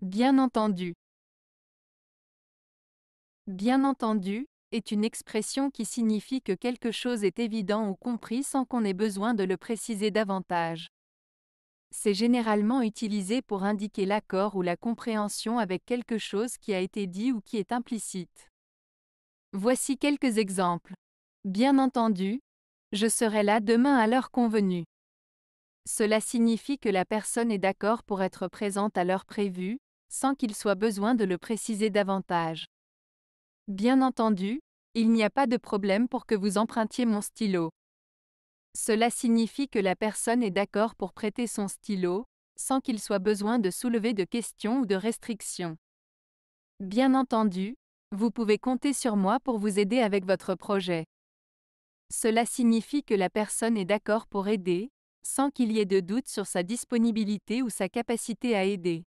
Bien entendu. Bien entendu est une expression qui signifie que quelque chose est évident ou compris sans qu'on ait besoin de le préciser davantage. C'est généralement utilisé pour indiquer l'accord ou la compréhension avec quelque chose qui a été dit ou qui est implicite. Voici quelques exemples. Bien entendu, je serai là demain à l'heure convenue. Cela signifie que la personne est d'accord pour être présente à l'heure prévue, sans qu'il soit besoin de le préciser davantage. Bien entendu, il n'y a pas de problème pour que vous empruntiez mon stylo. Cela signifie que la personne est d'accord pour prêter son stylo, sans qu'il soit besoin de soulever de questions ou de restrictions. Bien entendu, vous pouvez compter sur moi pour vous aider avec votre projet. Cela signifie que la personne est d'accord pour aider, sans qu'il y ait de doute sur sa disponibilité ou sa capacité à aider.